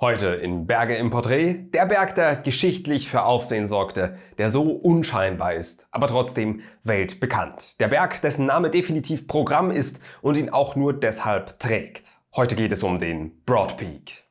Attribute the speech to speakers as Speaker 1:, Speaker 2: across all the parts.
Speaker 1: Heute in Berge im Porträt der Berg, der geschichtlich für Aufsehen sorgte, der so unscheinbar ist, aber trotzdem weltbekannt. Der Berg, dessen Name definitiv Programm ist und ihn auch nur deshalb trägt. Heute geht es um den Broad Peak.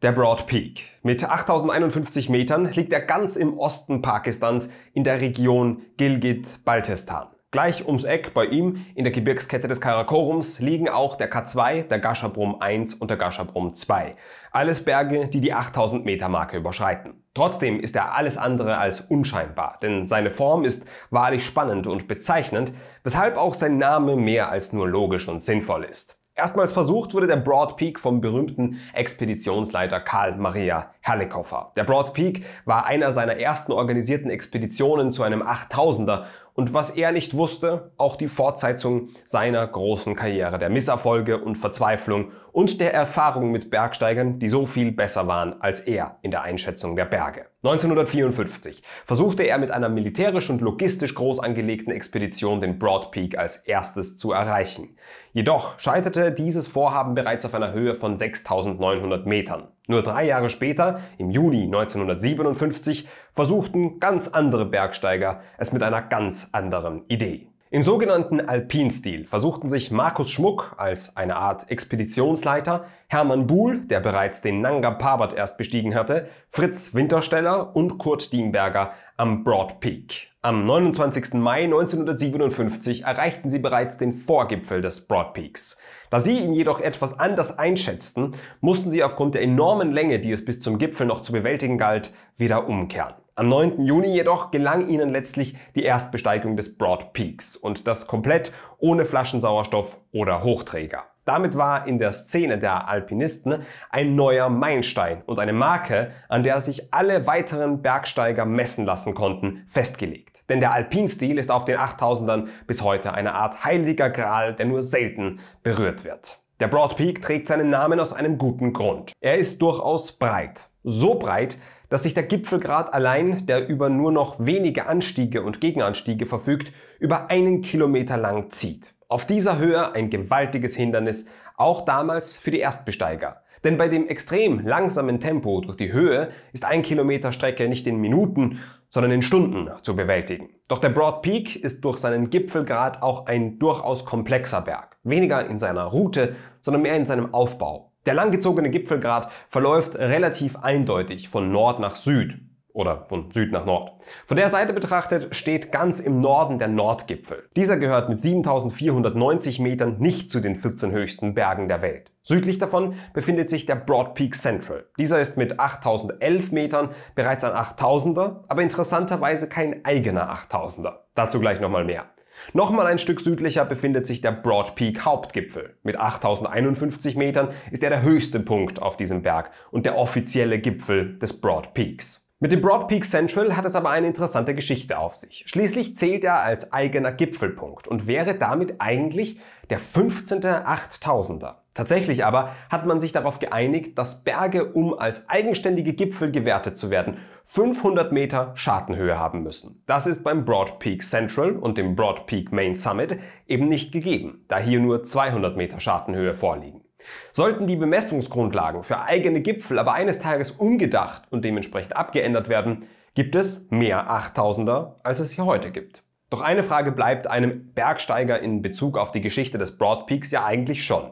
Speaker 1: Der Broad Peak. Mit 8051 Metern liegt er ganz im Osten Pakistans in der Region Gilgit-Baltistan. Gleich ums Eck bei ihm in der Gebirgskette des Karakorums liegen auch der K2, der Gashabrum 1 und der Gashabrum 2. Alles Berge, die die 8000 Meter Marke überschreiten. Trotzdem ist er alles andere als unscheinbar, denn seine Form ist wahrlich spannend und bezeichnend, weshalb auch sein Name mehr als nur logisch und sinnvoll ist. Erstmals versucht wurde der Broad Peak vom berühmten Expeditionsleiter Karl Maria Herlekoffer. Der Broad Peak war einer seiner ersten organisierten Expeditionen zu einem 8000er und was er nicht wusste, auch die Fortsetzung seiner großen Karriere, der Misserfolge und Verzweiflung und der Erfahrung mit Bergsteigern, die so viel besser waren als er in der Einschätzung der Berge. 1954 versuchte er mit einer militärisch und logistisch groß angelegten Expedition den Broad Peak als erstes zu erreichen. Jedoch scheiterte dieses Vorhaben bereits auf einer Höhe von 6.900 Metern. Nur drei Jahre später, im Juni 1957, versuchten ganz andere Bergsteiger es mit einer ganz anderen Idee. Im sogenannten Alpinstil versuchten sich Markus Schmuck als eine Art Expeditionsleiter, Hermann Buhl, der bereits den Nanga Parbat erst bestiegen hatte, Fritz Wintersteller und Kurt Dienberger am Broad Peak. Am 29. Mai 1957 erreichten sie bereits den Vorgipfel des Broad Peaks. Da sie ihn jedoch etwas anders einschätzten, mussten sie aufgrund der enormen Länge, die es bis zum Gipfel noch zu bewältigen galt, wieder umkehren. Am 9. Juni jedoch gelang ihnen letztlich die Erstbesteigung des Broad Peaks und das komplett ohne Flaschensauerstoff oder Hochträger. Damit war in der Szene der Alpinisten ein neuer Meilenstein und eine Marke, an der sich alle weiteren Bergsteiger messen lassen konnten, festgelegt. Denn der Alpinstil ist auf den 8000ern bis heute eine Art heiliger Gral, der nur selten berührt wird. Der Broad Peak trägt seinen Namen aus einem guten Grund. Er ist durchaus breit. So breit, dass sich der Gipfelgrad allein, der über nur noch wenige Anstiege und Gegenanstiege verfügt, über einen Kilometer lang zieht. Auf dieser Höhe ein gewaltiges Hindernis, auch damals für die Erstbesteiger. Denn bei dem extrem langsamen Tempo durch die Höhe ist ein Kilometer Strecke nicht in Minuten, sondern in Stunden zu bewältigen. Doch der Broad Peak ist durch seinen Gipfelgrad auch ein durchaus komplexer Berg. Weniger in seiner Route, sondern mehr in seinem Aufbau. Der langgezogene Gipfelgrad verläuft relativ eindeutig von Nord nach Süd oder von Süd nach Nord. Von der Seite betrachtet steht ganz im Norden der Nordgipfel. Dieser gehört mit 7490 Metern nicht zu den 14 höchsten Bergen der Welt. Südlich davon befindet sich der Broad Peak Central. Dieser ist mit 8011 Metern bereits ein 8000er, aber interessanterweise kein eigener 8000er. Dazu gleich nochmal mehr. Nochmal ein Stück südlicher befindet sich der Broad Peak Hauptgipfel. Mit 8051 Metern ist er der höchste Punkt auf diesem Berg und der offizielle Gipfel des Broad Peaks. Mit dem Broad Peak Central hat es aber eine interessante Geschichte auf sich. Schließlich zählt er als eigener Gipfelpunkt und wäre damit eigentlich der 15. 8000er. Tatsächlich aber hat man sich darauf geeinigt, dass Berge, um als eigenständige Gipfel gewertet zu werden, 500 Meter Schartenhöhe haben müssen. Das ist beim Broad Peak Central und dem Broad Peak Main Summit eben nicht gegeben, da hier nur 200 Meter Schartenhöhe vorliegen. Sollten die Bemessungsgrundlagen für eigene Gipfel aber eines Tages umgedacht und dementsprechend abgeändert werden, gibt es mehr Achttausender, als es hier heute gibt. Doch eine Frage bleibt einem Bergsteiger in Bezug auf die Geschichte des Broad Peaks ja eigentlich schon.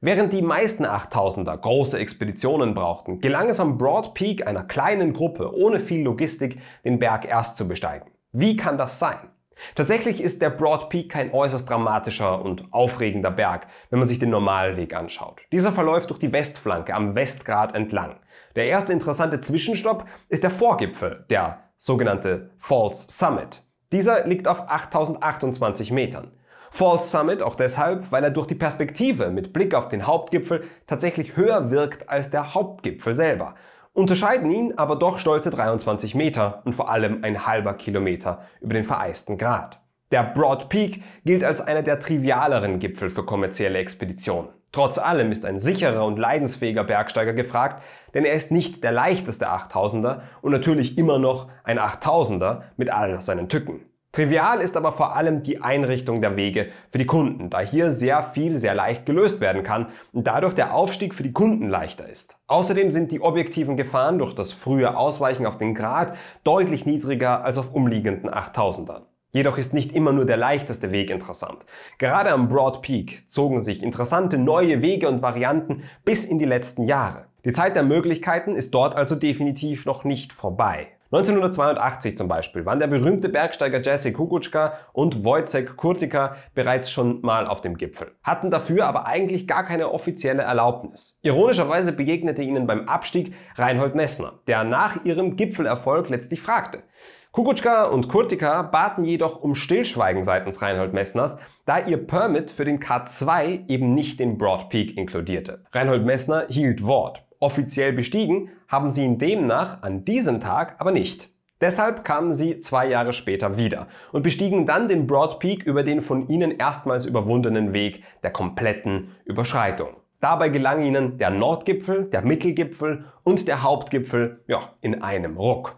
Speaker 1: Während die meisten Achttausender große Expeditionen brauchten, gelang es am Broad Peak einer kleinen Gruppe ohne viel Logistik, den Berg erst zu besteigen. Wie kann das sein? Tatsächlich ist der Broad Peak kein äußerst dramatischer und aufregender Berg, wenn man sich den Normalweg anschaut. Dieser verläuft durch die Westflanke am Westgrat entlang. Der erste interessante Zwischenstopp ist der Vorgipfel, der sogenannte False Summit. Dieser liegt auf 8028 Metern. False Summit auch deshalb, weil er durch die Perspektive mit Blick auf den Hauptgipfel tatsächlich höher wirkt als der Hauptgipfel selber unterscheiden ihn aber doch stolze 23 Meter und vor allem ein halber Kilometer über den vereisten Grat. Der Broad Peak gilt als einer der trivialeren Gipfel für kommerzielle Expeditionen. Trotz allem ist ein sicherer und leidensfähiger Bergsteiger gefragt, denn er ist nicht der leichteste 8000er und natürlich immer noch ein 8000er mit all seinen Tücken. Trivial ist aber vor allem die Einrichtung der Wege für die Kunden, da hier sehr viel sehr leicht gelöst werden kann und dadurch der Aufstieg für die Kunden leichter ist. Außerdem sind die objektiven Gefahren durch das frühe Ausweichen auf den Grad deutlich niedriger als auf umliegenden 8000ern. Jedoch ist nicht immer nur der leichteste Weg interessant. Gerade am Broad Peak zogen sich interessante neue Wege und Varianten bis in die letzten Jahre. Die Zeit der Möglichkeiten ist dort also definitiv noch nicht vorbei. 1982 zum Beispiel waren der berühmte Bergsteiger Jesse Kukutschka und Wojciech Kurtika bereits schon mal auf dem Gipfel, hatten dafür aber eigentlich gar keine offizielle Erlaubnis. Ironischerweise begegnete ihnen beim Abstieg Reinhold Messner, der nach ihrem Gipfelerfolg letztlich fragte. Kukutschka und Kurtika baten jedoch um Stillschweigen seitens Reinhold Messners, da ihr Permit für den K2 eben nicht den Broad Peak inkludierte. Reinhold Messner hielt Wort Offiziell bestiegen haben sie ihn demnach an diesem Tag aber nicht. Deshalb kamen sie zwei Jahre später wieder und bestiegen dann den Broad Peak über den von ihnen erstmals überwundenen Weg der kompletten Überschreitung. Dabei gelang ihnen der Nordgipfel, der Mittelgipfel und der Hauptgipfel ja, in einem Ruck.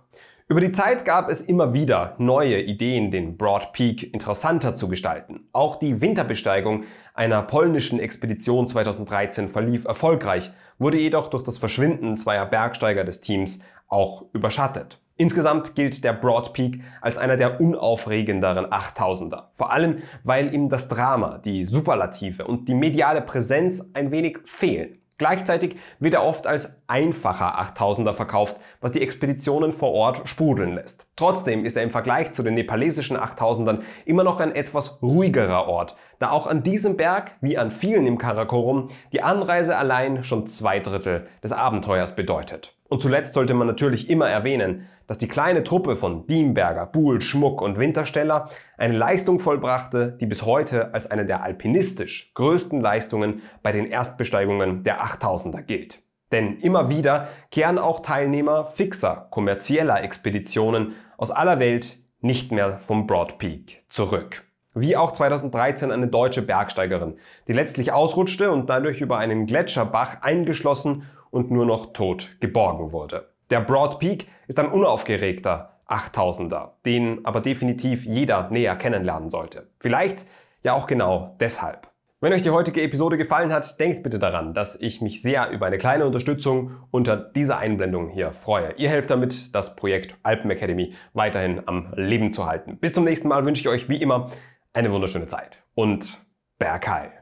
Speaker 1: Über die Zeit gab es immer wieder neue Ideen, den Broad Peak interessanter zu gestalten. Auch die Winterbesteigung einer polnischen Expedition 2013 verlief erfolgreich wurde jedoch durch das Verschwinden zweier Bergsteiger des Teams auch überschattet. Insgesamt gilt der Broad Peak als einer der unaufregenderen 8000er. Vor allem, weil ihm das Drama, die Superlative und die mediale Präsenz ein wenig fehlen. Gleichzeitig wird er oft als einfacher 8000er verkauft, was die Expeditionen vor Ort sprudeln lässt. Trotzdem ist er im Vergleich zu den nepalesischen 8000ern immer noch ein etwas ruhigerer Ort, da auch an diesem Berg, wie an vielen im Karakorum, die Anreise allein schon zwei Drittel des Abenteuers bedeutet. Und zuletzt sollte man natürlich immer erwähnen, dass die kleine Truppe von Diemberger, Buhl, Schmuck und Wintersteller eine Leistung vollbrachte, die bis heute als eine der alpinistisch größten Leistungen bei den Erstbesteigungen der 8000er gilt. Denn immer wieder kehren auch Teilnehmer fixer kommerzieller Expeditionen aus aller Welt nicht mehr vom Broad Peak zurück wie auch 2013 eine deutsche Bergsteigerin, die letztlich ausrutschte und dadurch über einen Gletscherbach eingeschlossen und nur noch tot geborgen wurde. Der Broad Peak ist ein unaufgeregter 8000er, den aber definitiv jeder näher kennenlernen sollte. Vielleicht ja auch genau deshalb. Wenn euch die heutige Episode gefallen hat, denkt bitte daran, dass ich mich sehr über eine kleine Unterstützung unter dieser Einblendung hier freue. Ihr helft damit, das Projekt Alpen Academy weiterhin am Leben zu halten. Bis zum nächsten Mal wünsche ich euch wie immer eine wunderschöne Zeit und Berghai.